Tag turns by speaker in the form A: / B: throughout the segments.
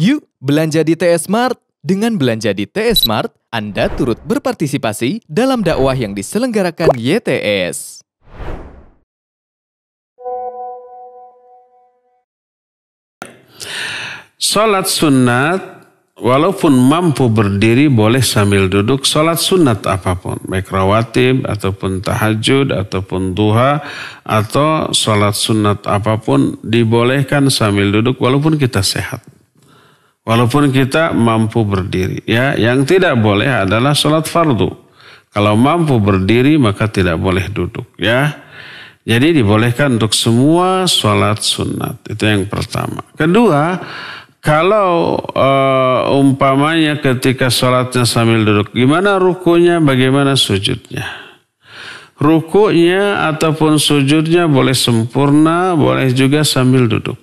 A: Yuk, belanja di TS Smart. Dengan belanja di TS Smart, Anda turut berpartisipasi dalam dakwah yang diselenggarakan YTS. Salat sunat, walaupun mampu berdiri boleh sambil duduk salat sunat apapun. Baik rawatib, ataupun tahajud, ataupun duha, atau salat sunat apapun dibolehkan sambil duduk walaupun kita sehat. Walaupun kita mampu berdiri. Ya, yang tidak boleh adalah sholat fardu. Kalau mampu berdiri maka tidak boleh duduk. Ya, jadi dibolehkan untuk semua sholat sunat. Itu yang pertama. Kedua, kalau e, umpamanya ketika sholatnya sambil duduk, gimana rukunya, bagaimana sujudnya? Rukunya ataupun sujudnya boleh sempurna, boleh juga sambil duduk.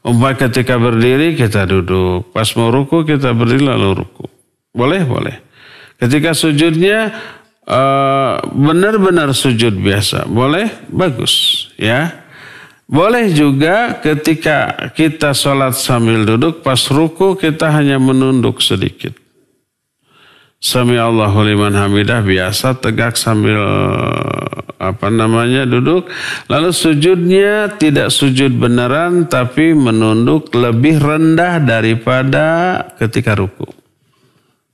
A: Umpah ketika berdiri kita duduk. Pas mau ruku kita berdiri lalu ruku. Boleh, boleh. Ketika sujudnya eh, benar-benar sujud biasa. Boleh, bagus. Ya. Boleh juga ketika kita sholat sambil duduk, pas ruku kita hanya menunduk sedikit. Sami Allahu liman hamidah biasa tegak sambil apa namanya duduk lalu sujudnya tidak sujud beneran tapi menunduk lebih rendah daripada ketika ruku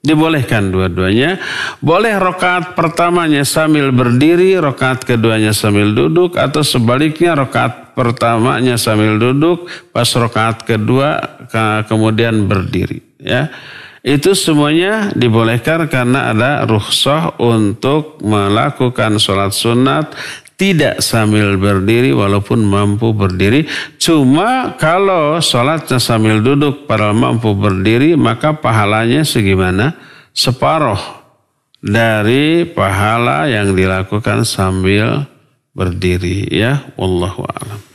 A: dibolehkan dua-duanya boleh rokaat pertamanya sambil berdiri rokaat keduanya sambil duduk atau sebaliknya rokaat pertamanya sambil duduk pas rokaat kedua kemudian berdiri ya itu semuanya dibolehkan karena ada rukhsah untuk melakukan sholat sunat tidak sambil berdiri walaupun mampu berdiri. Cuma kalau sholatnya sambil duduk padahal mampu berdiri maka pahalanya segimana? separoh dari pahala yang dilakukan sambil berdiri ya. Allah